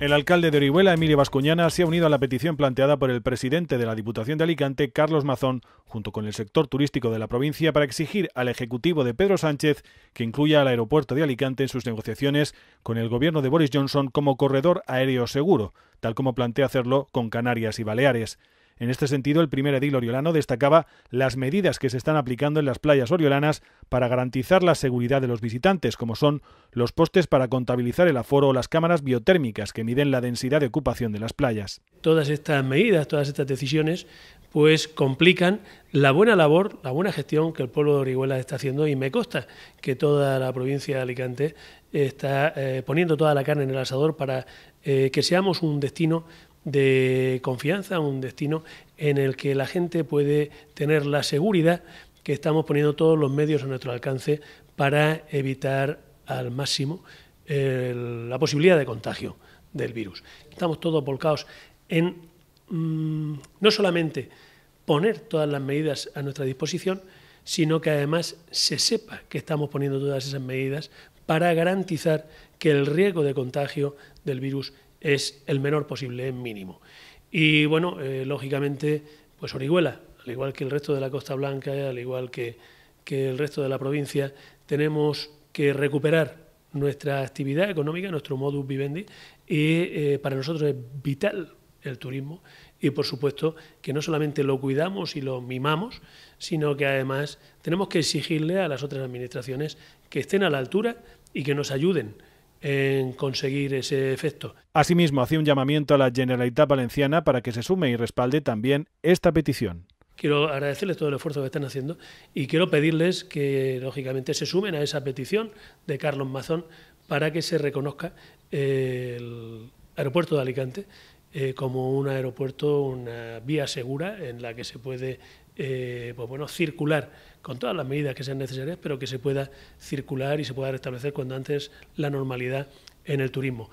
El alcalde de Orihuela, Emilio Vascuñana, se ha unido a la petición planteada por el presidente de la Diputación de Alicante, Carlos Mazón, junto con el sector turístico de la provincia, para exigir al Ejecutivo de Pedro Sánchez que incluya al aeropuerto de Alicante en sus negociaciones con el gobierno de Boris Johnson como corredor aéreo seguro, tal como plantea hacerlo con Canarias y Baleares. En este sentido, el primer edil oriolano destacaba las medidas que se están aplicando en las playas oriolanas para garantizar la seguridad de los visitantes, como son los postes para contabilizar el aforo o las cámaras biotérmicas que miden la densidad de ocupación de las playas. Todas estas medidas, todas estas decisiones, pues complican la buena labor, la buena gestión que el pueblo de Orihuela está haciendo y me consta que toda la provincia de Alicante está eh, poniendo toda la carne en el asador para eh, que seamos un destino de confianza, un destino en el que la gente puede tener la seguridad que estamos poniendo todos los medios a nuestro alcance para evitar al máximo la posibilidad de contagio del virus. Estamos todos volcados en mm, no solamente poner todas las medidas a nuestra disposición, sino que además se sepa que estamos poniendo todas esas medidas para garantizar que el riesgo de contagio del virus es el menor posible, es mínimo. Y bueno, eh, lógicamente, pues Orihuela, al igual que el resto de la Costa Blanca, al igual que, el resto de la provincia, tenemos que recuperar nuestra actividad económica, nuestro modus vivendi, y eh, para nosotros es vital el turismo y por supuesto que no solamente lo cuidamos y lo mimamos, sino que además tenemos que exigirle a las otras administraciones que estén a la altura y que nos ayuden en conseguir ese efecto. Asimismo, hace un llamamiento a la Generalitat Valenciana para que se sume y respalde también esta petición. Quiero agradecerles todo el esfuerzo que están haciendo y quiero pedirles que, lógicamente, se sumen a esa petición de Carlos Mazón para que se reconozca el aeropuerto de Alicante eh, como un aeropuerto, una vía segura en la que se puede eh, pues bueno, circular con todas las medidas que sean necesarias, pero que se pueda circular y se pueda restablecer cuando antes la normalidad en el turismo.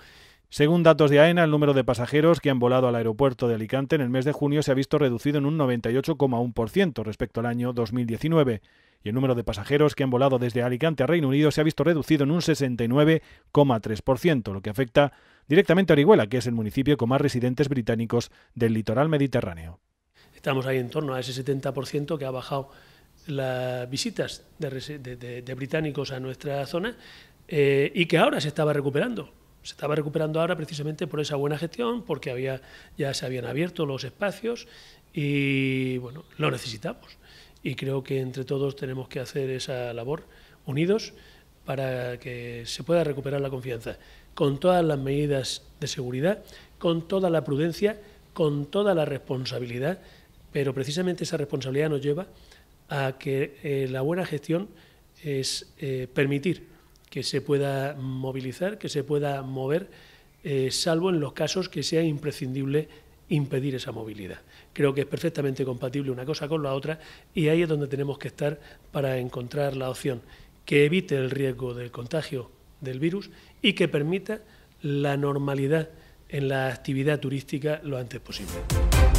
Según datos de AENA, el número de pasajeros que han volado al aeropuerto de Alicante en el mes de junio se ha visto reducido en un 98,1% respecto al año 2019 y el número de pasajeros que han volado desde Alicante a Reino Unido se ha visto reducido en un 69,3%, lo que afecta directamente a Orihuela, que es el municipio con más residentes británicos del litoral mediterráneo. Estamos ahí en torno a ese 70% que ha bajado las visitas de, británicos a nuestra zona eh, y que ahora se estaba recuperando. Se estaba recuperando ahora precisamente por esa buena gestión, porque había, ya se habían abierto los espacios y bueno, lo necesitamos. Y creo que entre todos tenemos que hacer esa labor unidos para que se pueda recuperar la confianza, con todas las medidas de seguridad, con toda la prudencia, con toda la responsabilidad, pero precisamente esa responsabilidad nos lleva a que eh, la buena gestión es eh, permitir que se pueda movilizar, que se pueda mover, eh, salvo en los casos que sea imprescindible impedir esa movilidad. Creo que es perfectamente compatible una cosa con la otra y ahí es donde tenemos que estar para encontrar la opción que evite el riesgo del contagio del virus y que permita la normalidad en la actividad turística lo antes posible.